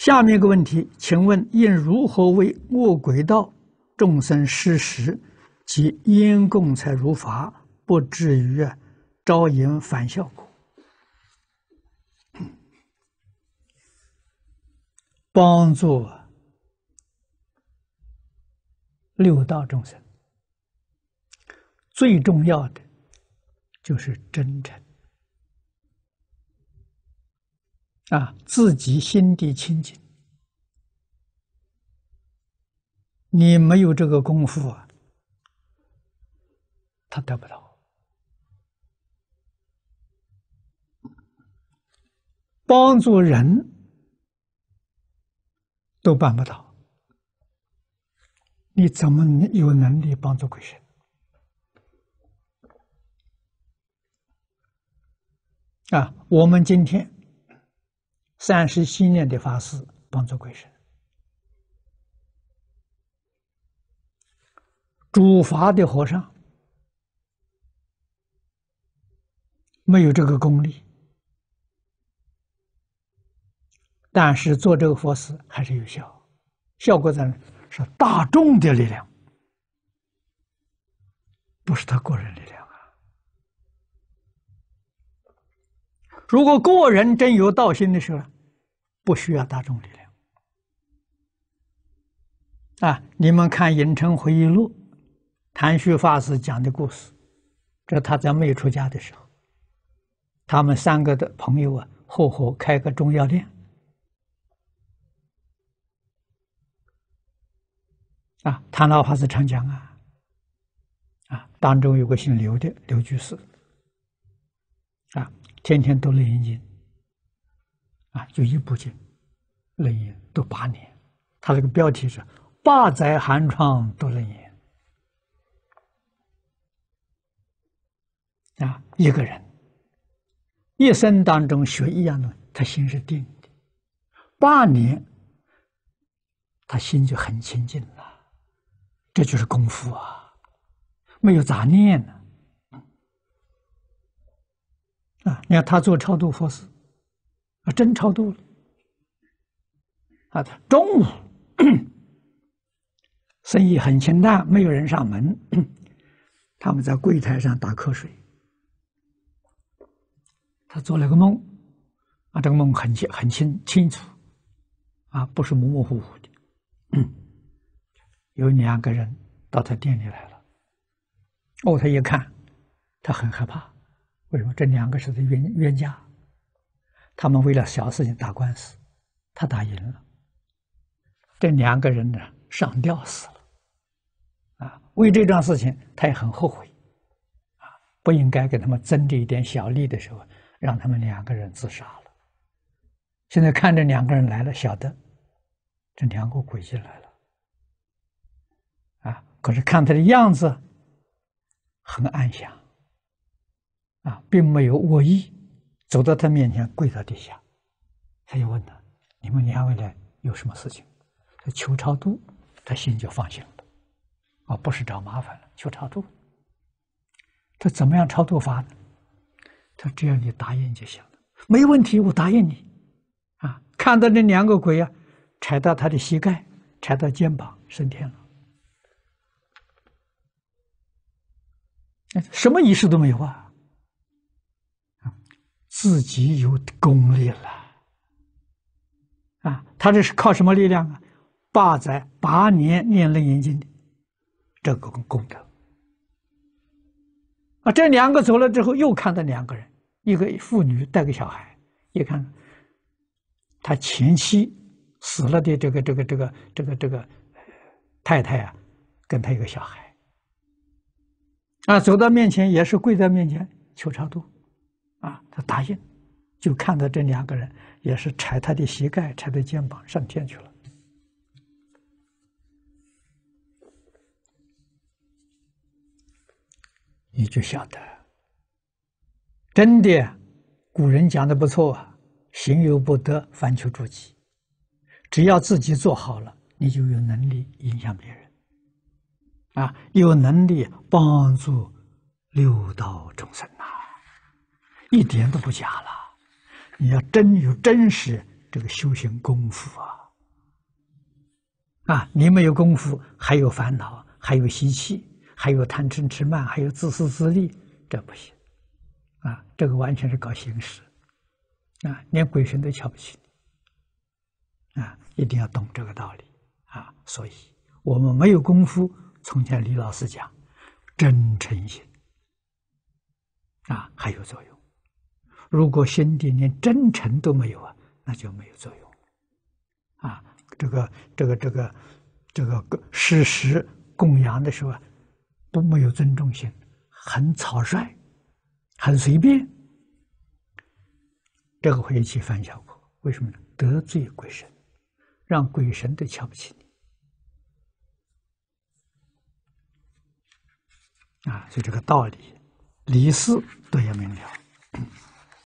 下面一个问题，请问应如何为恶鬼道众生施食，及因供才如法，不至于招引反效果，帮助六道众生？最重要的就是真诚。啊，自己心地清净，你没有这个功夫啊，他得不到帮助，人都办不到，你怎么有能力帮助鬼神？啊，我们今天。三十信念的法师帮助鬼神。主法的和尚没有这个功力，但是做这个佛事还是有效，效果在是大众的力量，不是他个人力量。如果个人真有道心的时候，不需要大众力量。啊，你们看《影城回忆录》，谭旭法师讲的故事，这他在没出家的时候，他们三个的朋友啊，合伙开个中药店。啊，谭老法师常讲啊，啊，当中有个姓刘的刘居士，啊。天天读《楞严经》，啊，就一部经，《楞严》读八年。他那个标题是“八载寒窗读《楞严》”，啊，一个人一生当中学一样东西，他心是定的，八年他心就很清净了，这就是功夫啊，没有杂念了。你看他做超度佛事，啊，真超度了，啊，中午生意很清淡，没有人上门，他们在柜台上打瞌睡。他做了个梦，啊，这个梦很清、很清、清楚，啊，不是模模糊糊的。有两个人到他店里来了，哦，他一看，他很害怕。为什么这两个是他冤冤家？他们为了小事情打官司，他打赢了。这两个人呢，上吊死了，啊，为这桩事情他也很后悔，啊，不应该给他们争这一点小利的时候，让他们两个人自杀了。现在看着两个人来了，晓得这两个鬼进来了，啊，可是看他的样子很安详。啊，并没有恶意，走到他面前跪在地下，他就问他：“你们两位呢？有什么事情？”他求超度，他心就放心了。啊，不是找麻烦了，求超度。他怎么样超度法呢？他只要你答应就行了，没问题，我答应你。啊，看到那两个鬼啊，踩到他的膝盖，踩到肩膀，升天了。什么仪式都没有啊。自己有功力了，啊，他这是靠什么力量啊？八载八年念楞严经，这个功德。啊，这两个走了之后，又看到两个人，一个妇女带个小孩，一看，他前妻死了的这个这个这个这个这个太太啊，跟他一个小孩，啊，走到面前也是跪在面前求超度。啊，他答应，就看到这两个人也是踩他的膝盖，踩他肩膀上天去了。你就晓得，真的，古人讲的不错啊，“行有不得，凡求诸己”。只要自己做好了，你就有能力影响别人，啊，有能力帮助六道众生。一点都不假了，你要真有真实这个修行功夫啊，啊，你没有功夫，还有烦恼，还有习气，还有贪嗔痴慢，还有自私自利，这不行，啊，这个完全是搞形式，啊，连鬼神都瞧不起你，啊，一定要懂这个道理啊，所以，我们没有功夫，从前李老师讲，真诚心，啊，还有作用。如果心地连真诚都没有啊，那就没有作用。啊，这个这个这个这个事实供养的时候啊，都没有尊重心，很草率，很随便，这个会引起犯小果。为什么呢？得罪鬼神，让鬼神都瞧不起你。啊，就这个道理，李斯都也明了。